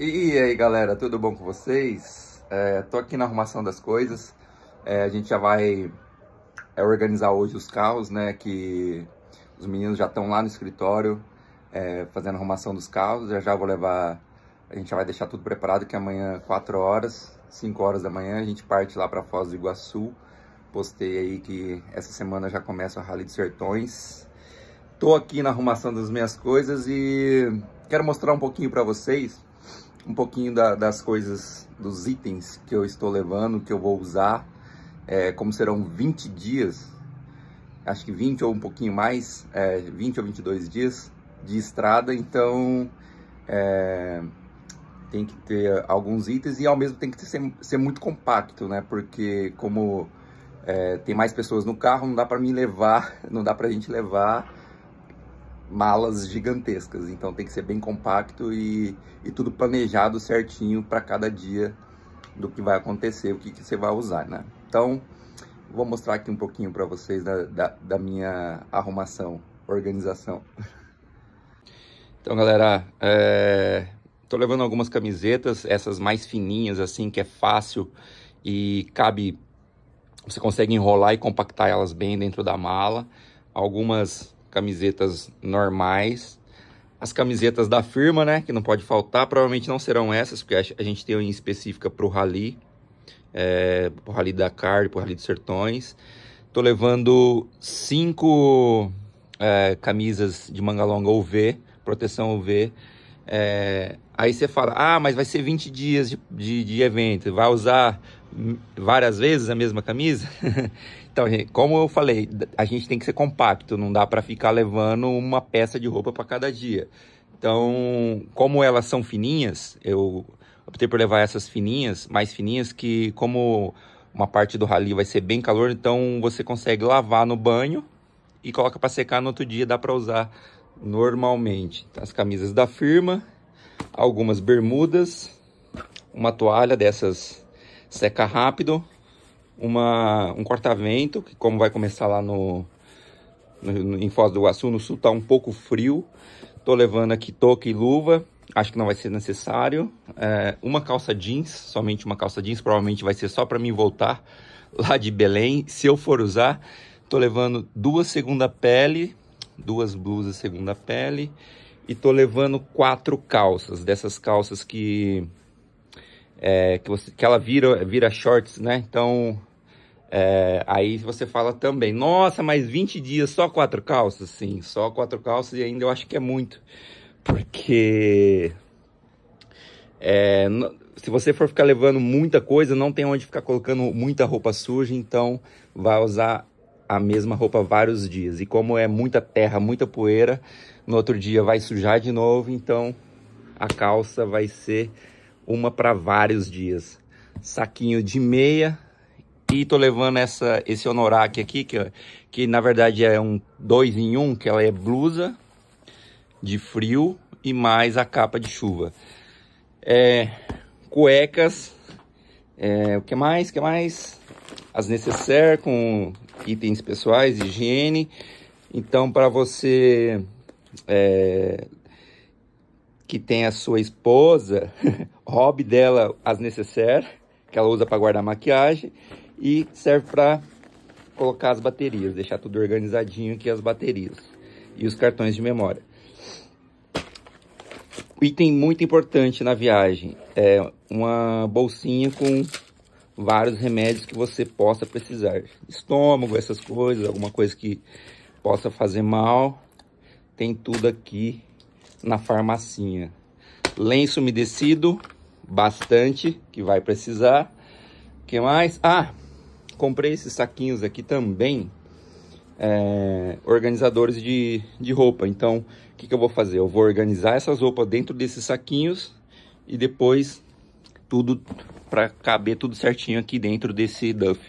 E aí galera, tudo bom com vocês? É, tô aqui na arrumação das coisas, é, a gente já vai é, organizar hoje os carros, né, que os meninos já estão lá no escritório é, fazendo a arrumação dos carros, já já vou levar, a gente já vai deixar tudo preparado que amanhã 4 horas, 5 horas da manhã, a gente parte lá para Foz do Iguaçu, postei aí que essa semana já começa a Rally dos Sertões, tô aqui na arrumação das minhas coisas e quero mostrar um pouquinho para vocês um pouquinho da, das coisas, dos itens que eu estou levando, que eu vou usar, é, como serão 20 dias, acho que 20 ou um pouquinho mais, é, 20 ou 22 dias de estrada, então é, tem que ter alguns itens e ao mesmo tem que ser, ser muito compacto, né? Porque como é, tem mais pessoas no carro, não dá para me levar, não dá para a gente levar malas gigantescas, então tem que ser bem compacto e, e tudo planejado certinho para cada dia do que vai acontecer, o que, que você vai usar, né? Então, vou mostrar aqui um pouquinho para vocês da, da, da, minha arrumação, organização. Então, galera, é... tô levando algumas camisetas, essas mais fininhas, assim, que é fácil e cabe... Você consegue enrolar e compactar elas bem dentro da mala. Algumas camisetas normais. As camisetas da firma, né? Que não pode faltar. Provavelmente não serão essas, porque a gente tem em específica para o Rally. É, para o Rally Dakar, para o Rally dos Sertões. Tô levando cinco é, camisas de manga longa UV, proteção UV. É, aí você fala, ah, mas vai ser 20 dias de, de, de evento, vai usar várias vezes a mesma camisa. então, como eu falei, a gente tem que ser compacto, não dá para ficar levando uma peça de roupa para cada dia. Então, como elas são fininhas, eu optei por levar essas fininhas, mais fininhas que como uma parte do rali vai ser bem calor, então você consegue lavar no banho e coloca para secar no outro dia, dá para usar normalmente. Então, as camisas da firma, algumas bermudas, uma toalha dessas seca rápido, uma, um corta-vento, que como vai começar lá no, no, em Foz do Iguaçu, no sul tá um pouco frio, tô levando aqui touca e luva, acho que não vai ser necessário, é, uma calça jeans, somente uma calça jeans, provavelmente vai ser só para mim voltar lá de Belém, se eu for usar, tô levando duas segunda pele, duas blusas segunda pele, e tô levando quatro calças, dessas calças que é, que, você, que ela vira, vira shorts, né? Então, é, aí você fala também, nossa, mas 20 dias só quatro calças? Sim, só quatro calças e ainda eu acho que é muito. Porque é, se você for ficar levando muita coisa, não tem onde ficar colocando muita roupa suja, então vai usar a mesma roupa vários dias. E como é muita terra, muita poeira, no outro dia vai sujar de novo, então a calça vai ser uma para vários dias. Saquinho de meia e tô levando essa esse honorak aqui que que na verdade é um dois em um, que ela é blusa de frio e mais a capa de chuva. É, cuecas, é, o que mais, o que mais? As necessaires com itens pessoais, higiene. Então, para você é, que tem a sua esposa, hobby dela, as necessaires, que ela usa para guardar maquiagem, e serve para colocar as baterias, deixar tudo organizadinho aqui as baterias e os cartões de memória. O item muito importante na viagem é uma bolsinha com vários remédios que você possa precisar. Estômago, essas coisas, alguma coisa que possa fazer mal. Tem tudo aqui na farmacinha. Lenço umedecido, bastante, que vai precisar. que mais? Ah, comprei esses saquinhos aqui também, é, organizadores de, de roupa. Então, o que, que eu vou fazer? Eu vou organizar essas roupas dentro desses saquinhos e depois tudo para caber tudo certinho aqui dentro desse duff.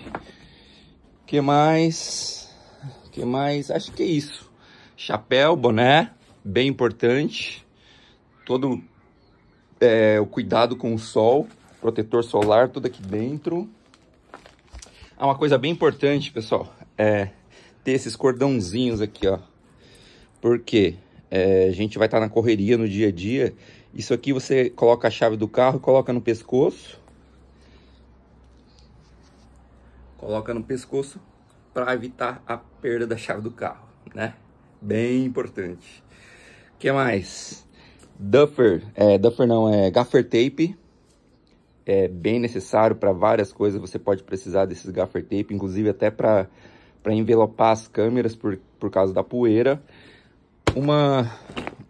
Que mais? Que mais? Acho que é isso. Chapéu, boné, bem importante. Todo é, o cuidado com o sol, protetor solar, tudo aqui dentro. Ah, uma coisa bem importante, pessoal, é ter esses cordãozinhos aqui, ó. Porque é, a gente vai estar tá na correria no dia a dia. Isso aqui você coloca a chave do carro, coloca no pescoço. Coloca no pescoço para evitar a perda da chave do carro, né? Bem importante que mais? Duffer, é, duffer não, é gaffer tape. É bem necessário para várias coisas, você pode precisar desses gaffer tape, inclusive até para envelopar as câmeras por, por causa da poeira. Uma,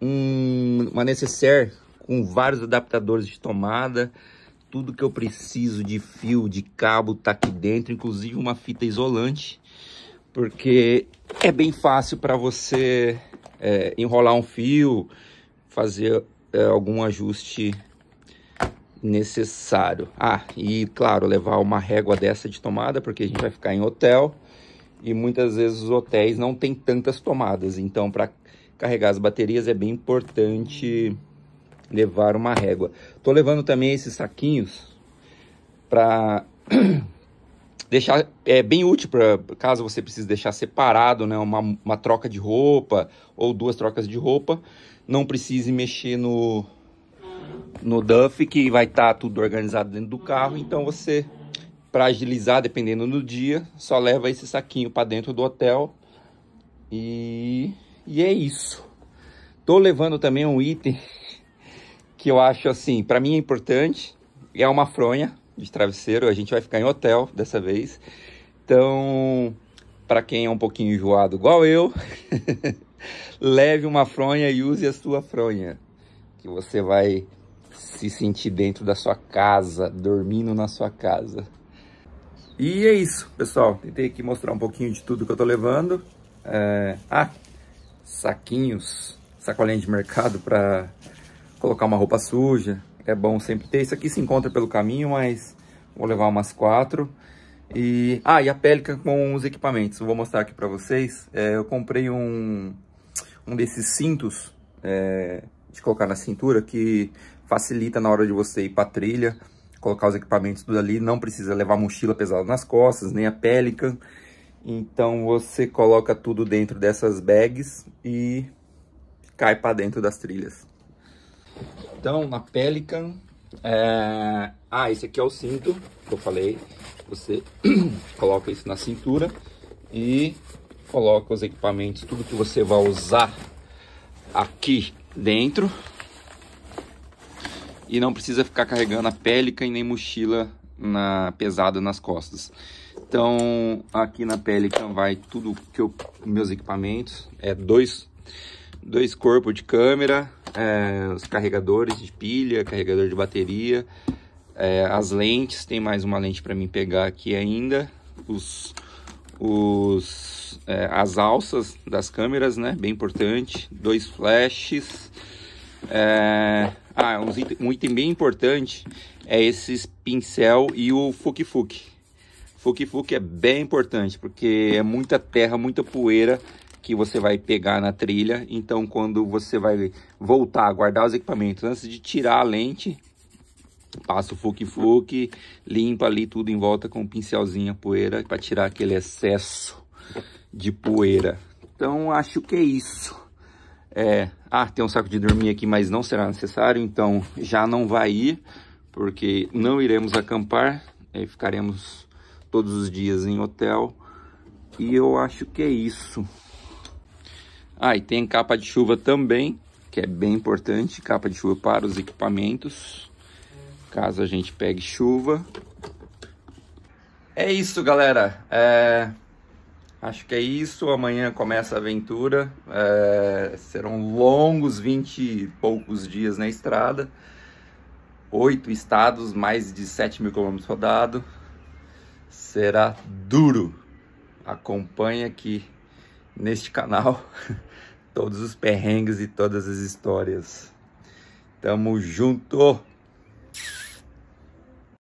um, uma necessaire com vários adaptadores de tomada, tudo que eu preciso de fio, de cabo tá aqui dentro, inclusive uma fita isolante, porque é bem fácil para você é, enrolar um fio, fazer é, algum ajuste necessário. Ah, e claro, levar uma régua dessa de tomada, porque a gente vai ficar em hotel e muitas vezes os hotéis não tem tantas tomadas, então para carregar as baterias é bem importante levar uma régua. Tô levando também esses saquinhos para deixar é bem útil para caso você precise deixar separado, né, uma, uma troca de roupa ou duas trocas de roupa, não precise mexer no no duff que vai estar tá tudo organizado dentro do carro, então você para agilizar dependendo do dia, só leva esse saquinho para dentro do hotel e e é isso. Tô levando também um item que eu acho assim, para mim é importante, é uma fronha de travesseiro. A gente vai ficar em hotel dessa vez. Então, para quem é um pouquinho enjoado igual eu, leve uma fronha e use a sua fronha, que você vai se sentir dentro da sua casa, dormindo na sua casa. E é isso, pessoal. Tentei aqui mostrar um pouquinho de tudo que eu tô levando. É... Ah, saquinhos, sacolinha de mercado para colocar uma roupa suja, é bom sempre ter. Isso aqui se encontra pelo caminho, mas vou levar umas quatro. E, ah, e a Pelican com os equipamentos. Eu vou mostrar aqui para vocês. É, eu comprei um, um desses cintos é, de colocar na cintura que facilita na hora de você ir para trilha, colocar os equipamentos tudo ali. Não precisa levar mochila pesada nas costas, nem a Pelican. Então você coloca tudo dentro dessas bags e cai para dentro das trilhas então, na Pelican. É... Ah, esse aqui é o cinto que eu falei. Você coloca isso na cintura e coloca os equipamentos, tudo que você vai usar aqui dentro. E não precisa ficar carregando a Pelican nem mochila na pesada nas costas. Então, aqui na Pelican vai tudo que eu meus equipamentos, é dois dois corpos de câmera, é, os carregadores de pilha, carregador de bateria, é, as lentes, tem mais uma lente para mim pegar aqui ainda, os, os, é, as alças das câmeras, né, bem importante, dois flashes, é, ah, um item, um item bem importante é esses pincel e o fuki-fuki. Fuki-fuki é bem importante, porque é muita terra, muita poeira, que você vai pegar na trilha. Então, quando você vai voltar a guardar os equipamentos, antes de tirar a lente, passa o fuque-fuque, limpa ali tudo em volta com um pincelzinho a poeira para tirar aquele excesso de poeira. Então, acho que é isso. É... Ah, tem um saco de dormir aqui, mas não será necessário, então já não vai ir, porque não iremos acampar, é, ficaremos todos os dias em hotel. E eu acho que é isso. Ah, e tem capa de chuva também, que é bem importante, capa de chuva para os equipamentos, caso a gente pegue chuva. É isso, galera. É... Acho que é isso. Amanhã começa a aventura. É... Serão longos 20 e poucos dias na estrada. Oito estados, mais de 7 mil quilômetros rodados. Será duro. Acompanha aqui neste canal. todos os perrengues e todas as histórias. Tamo junto!